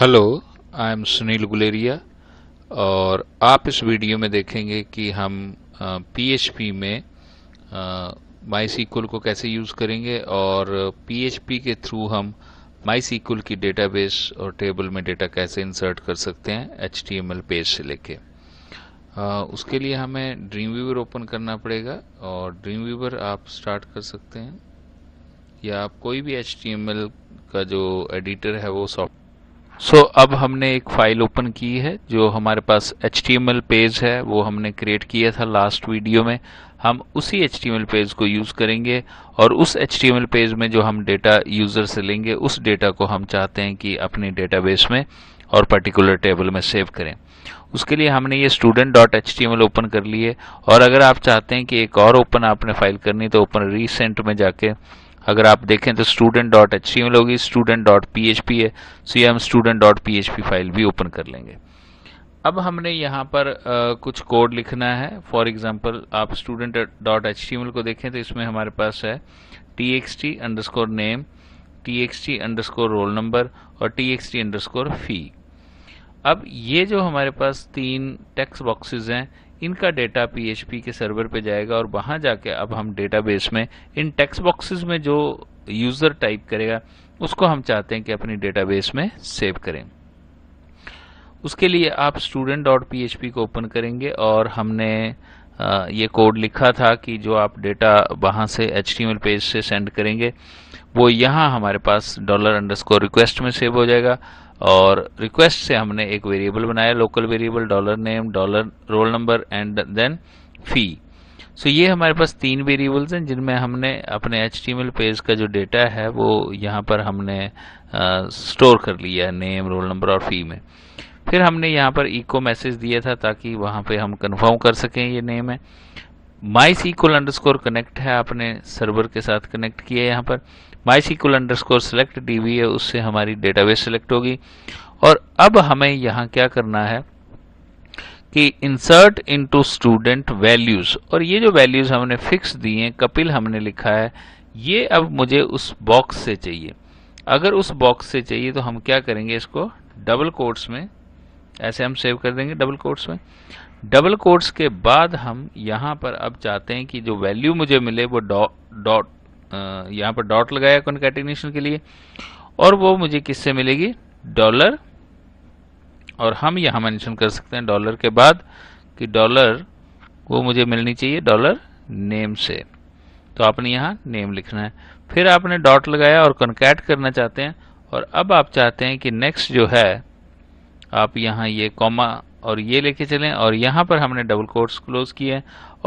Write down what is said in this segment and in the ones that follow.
hello I am Sunil Guleria और आप इस वीडियो में देखेंगे कि हम पीएचपी में माई सीक्वल को कैसे यूज़ करेंगे और पीएचपी के थ्रू हम माई सीक्ल की डेटाबेस और टेबल में डेटा कैसे इंसर्ट कर सकते हैं एच पेज से लेके उसके लिए हमें ड्रीम वीवर ओपन करना पड़ेगा और ड्रीम वीवर आप स्टार्ट कर सकते हैं या आप कोई भी एच का जो एडिटर है वो सॉफ्ट सो so, अब हमने एक फाइल ओपन की है जो हमारे पास एच पेज है वो हमने क्रिएट किया था लास्ट वीडियो में हम उसी एच पेज को यूज़ करेंगे और उस एच पेज में जो हम डेटा यूज़र से लेंगे उस डेटा को हम चाहते हैं कि अपने डेटाबेस में और पर्टिकुलर टेबल में सेव करें उसके लिए हमने ये student dot H T open कर लिए और अगर आप चाहते हैं कि एक और ओपन आपने फाइल करनी तो ओपन रिसेंट में जाके अगर आप देखें तो student dot H T M होगी student dot P H P है सो ये हम student dot P H P file भी ओपन कर लेंगे अब हमने यहाँ पर आ, कुछ कोड लिखना है फॉर एग्जाम्पल आप student dot H T M को देखें तो इसमें हमारे पास है T X T underscore name T X T underscore roll number और T X T underscore fee अब ये जो हमारे पास तीन टेक्स्ट बॉक्सेस हैं इनका डेटा पीएचपी के सर्वर पे जाएगा और वहां जाके अब हम डेटाबेस में इन टेक्स्ट बॉक्सेस में जो यूज़र टाइप करेगा उसको हम चाहते हैं कि अपनी डेटाबेस में सेव करें उसके लिए आप स्टूडेंट डॉट पी को ओपन करेंगे और हमने ये कोड लिखा था कि जो आप डेटा वहां से एच पेज से सेंड करेंगे वो यहाँ हमारे पास डॉलर अंडरस्कोर रिक्वेस्ट में सेव हो जाएगा और रिक्वेस्ट से हमने एक वेरिएबल बनाया local variable dollar name dollar roll number and then fee so ये हमारे पास तीन वेरिएबल्स हैं जिनमें हमने अपने एच पेज का जो डेटा है वो यहाँ पर हमने स्टोर कर लिया है नेम रोल नंबर और फी में फिर हमने यहाँ पर इको मैसेज दिया था ताकि वहाँ पे हम कन्फर्म कर सकें ये नेम है माई सीक्वल अंडरस्कोर कनेक्ट है आपने सर्वर के साथ कनेक्ट किया यहाँ पर MySQL underscore select DB है उससे हमारी डेटाबेस सेलेक्ट होगी और अब हमें यहाँ क्या करना है कि इंसर्ट इनटू स्टूडेंट वैल्यूज और ये जो वैल्यूज हमने फिक्स दी हैं कपिल हमने लिखा है ये अब मुझे उस बॉक्स से चाहिए अगर उस बॉक्स से चाहिए तो हम क्या करेंगे इसको डबल कोट्स में ऐसे हम सेव कर देंगे डबल कोर्ट्स में डबल कोर्ट्स के बाद हम यहाँ पर अब चाहते हैं कि जो वैल्यू मुझे मिले वो डॉट यहाँ पर डॉट लगाया कॉन्केटिनेशन के लिए और वो मुझे किससे मिलेगी डॉलर और हम यहाँ मेंशन कर सकते हैं डॉलर के बाद कि डॉलर वो मुझे मिलनी चाहिए डॉलर नेम से तो आपने यहाँ नेम लिखना है फिर आपने डॉट लगाया और कॉन्कैट करना चाहते हैं और अब आप चाहते हैं कि नेक्स्ट जो है आप यहाँ ये कॉमा और ये लेके चलें और यहाँ पर हमने डबल कोर्स क्लोज किए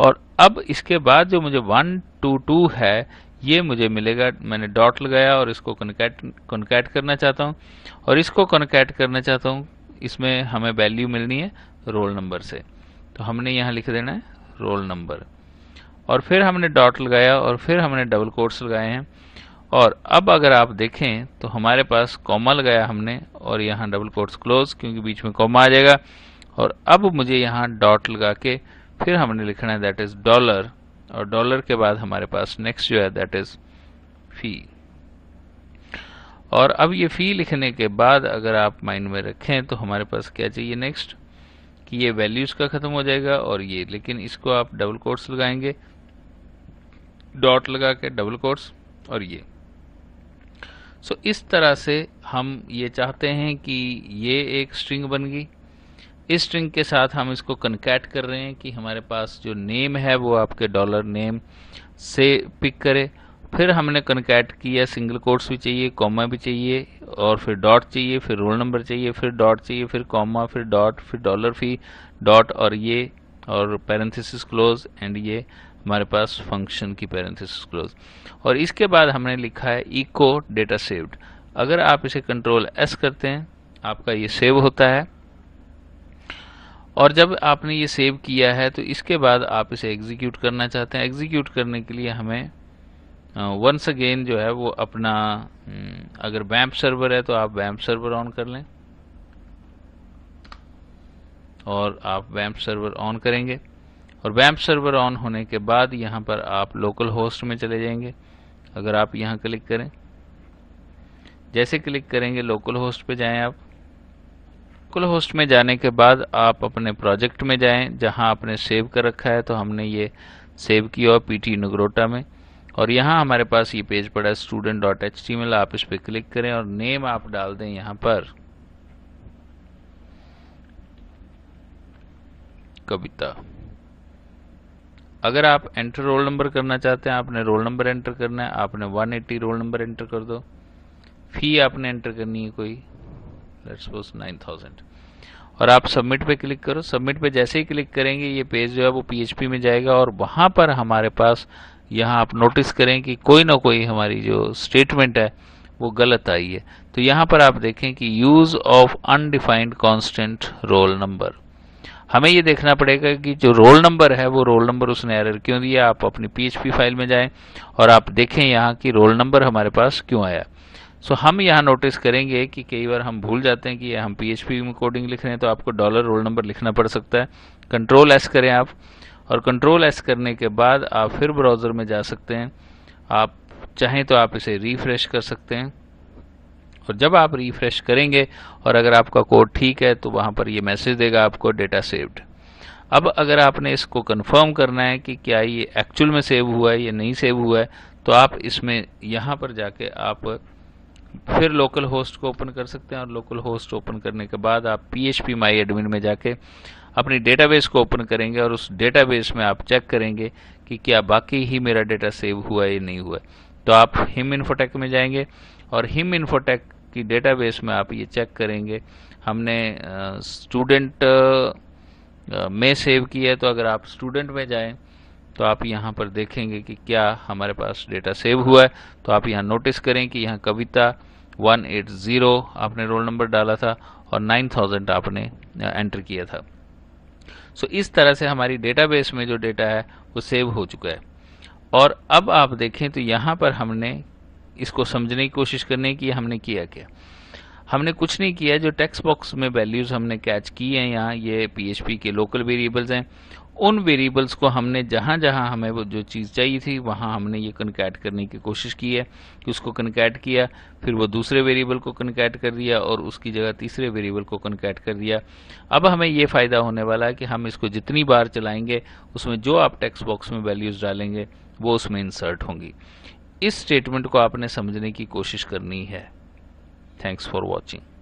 और अब इसके बाद जो मुझे वन टू टू है ये मुझे मिलेगा मैंने डॉट लगाया और इसको कनकैट कनकैट करना चाहता हूँ और इसको कनकैट करना चाहता हूँ इसमें हमें वैल्यू मिलनी है रोल नंबर से तो हमने यहाँ लिख देना है रोल नंबर और फिर हमने डॉट लगाया और फिर हमने डबल कोर्स लगाए हैं और अब अगर आप देखें तो हमारे पास कॉमा लगाया हमने और यहाँ डबल कोट्स क्लोज क्योंकि बीच में कॉमा आ जाएगा और अब मुझे यहाँ डॉट लगा के फिर हमने लिखना है दैट इज डॉलर और डॉलर के बाद हमारे पास नेक्स्ट जो है दैट इज फी और अब ये फी लिखने के बाद अगर आप माइंड में रखें तो हमारे पास क्या चाहिए नेक्स्ट कि ये वैल्यूज का खत्म हो जाएगा और ये लेकिन इसको आप डबल कोर्स लगाएंगे डॉट लगा के डबल कोर्स और ये सो so, इस तरह से हम ये चाहते हैं कि ये एक स्ट्रिंग बन गई इस स्ट्रिंग के साथ हम इसको कनकैट कर रहे हैं कि हमारे पास जो नेम है वो आपके डॉलर नेम से पिक करे फिर हमने कनकैट किया सिंगल कोट्स भी चाहिए कॉमा भी चाहिए और फिर डॉट चाहिए फिर रोल नंबर चाहिए फिर डॉट चाहिए फिर कॉमा फिर डॉट फिर डॉलर फी डॉट और ये और पैरेंथिस क्लोज एंड ये हमारे पास फंक्शन की पेरेंथिस क्लोज और इसके बाद हमने लिखा है इको डेटा सेव्ड अगर आप इसे कंट्रोल एस करते हैं आपका ये सेव होता है और जब आपने ये सेव किया है तो इसके बाद आप इसे एग्जीक्यूट करना चाहते हैं एग्जीक्यूट करने के लिए हमें वंस अगेन जो है वो अपना हम्म, अगर वैम्प सर्वर है तो आप वैम्प सर्वर ऑन कर लें और आप वैम्प सर्वर ऑन करेंगे और वैम्प सर्वर ऑन होने के बाद यहाँ पर आप लोकल होस्ट में चले जाएंगे अगर आप यहाँ क्लिक करें जैसे क्लिक करेंगे लोकल होस्ट पे जाएं आप लोकल होस्ट में जाने के बाद आप अपने प्रोजेक्ट में जाएं जहां आपने सेव कर रखा है तो हमने ये सेव किया पी टी नगरोटा में और यहाँ हमारे पास ये पेज पड़ा है student dot H T ML आप इस पर क्लिक करें और नेम आप डाल दें यहाँ पर कविता अगर आप एंटर रोल नंबर करना चाहते हैं आपने रोल नंबर एंटर करना है आपने 180 रोल नंबर एंटर कर दो फी आपने एंटर करनी है कोई लेट्स सपोज 9000 और आप सबमिट पे क्लिक करो सबमिट पे जैसे ही क्लिक करेंगे ये पेज जो है वो पीएचपी में जाएगा और वहां पर हमारे पास यहाँ आप नोटिस करें कि कोई ना कोई हमारी जो स्टेटमेंट है वो गलत आई है तो यहाँ पर आप देखें कि use of undefined constant roll number हमें ये देखना पड़ेगा कि जो रोल नंबर है वो रोल नंबर उसने एरर क्यों दिया आप अपनी पीएचपी फाइल में जाएं और आप देखें यहाँ कि रोल नंबर हमारे पास क्यों आया सो so, हम यहाँ नोटिस करेंगे कि कई बार हम भूल जाते हैं कि हम पीएचपी में कोडिंग लिख रहे हैं तो आपको डॉलर रोल नंबर लिखना पड़ सकता है कंट्रोल एस करें आप और कंट्रोल एस करने के बाद आप फिर ब्राउज़र में जा सकते हैं आप चाहें तो आप इसे रिफ्रेश कर सकते हैं और जब आप रिफ्रेश करेंगे और अगर आपका कोड ठीक है तो वहाँ पर ये मैसेज देगा आपको डेटा सेव्ड अब अगर आपने इसको कंफर्म करना है कि क्या ये एक्चुअल में सेव हुआ है या नहीं सेव हुआ है तो आप इसमें यहाँ पर जाके आप फिर लोकल होस्ट को ओपन कर सकते हैं और लोकल होस्ट ओपन करने के बाद आप P H P my admin में जाके अपनी डेटाबेस को ओपन करेंगे और उस डेटाबेस में आप चेक करेंगे कि क्या बाकी ही मेरा डेटा सेव हुआ या नहीं हुआ तो आप हिम इन्फोटेक में जाएंगे और हिम इन्फोटेक की डेटाबेस में आप ये चेक करेंगे हमने स्टूडेंट में सेव किया है तो अगर आप स्टूडेंट में जाएं तो आप यहां पर देखेंगे कि क्या हमारे पास डेटा सेव हुआ है तो आप यहां नोटिस करें कि यहां कविता 180 आपने रोल नंबर डाला था और 9000 आपने एंटर किया था सो so, इस तरह से हमारी डेटाबेस में जो डेटा है वो सेव हो चुका है और अब आप देखें तो यहां पर हमने इसको समझने की कोशिश करने की हमने किया क्या हमने कुछ नहीं किया जो टेक्स्ट बॉक्स में वैल्यूज हमने कैच की है यहाँ ये पीएचपी के लोकल वेरिएबल्स हैं उन वेरिएबल्स को हमने जहां जहां हमें वो जो चीज़ चाहिए थी वहां हमने ये कनकैट करने की कोशिश की है कि उसको कनकैट किया फिर वो दूसरे वेरिएबल को कनकैट कर दिया और उसकी जगह तीसरे वेरिएबल को कनकैट कर दिया अब हमें ये फ़ायदा होने वाला है कि हम इसको जितनी बार चलाएंगे उसमें जो आप टेक्स्ट बॉक्स में वैल्यूज़ डालेंगे वो उसमें इंसर्ट होंगी इस स्टेटमेंट को आपने समझने की कोशिश करनी है थैंक्स फॉर वॉचिंग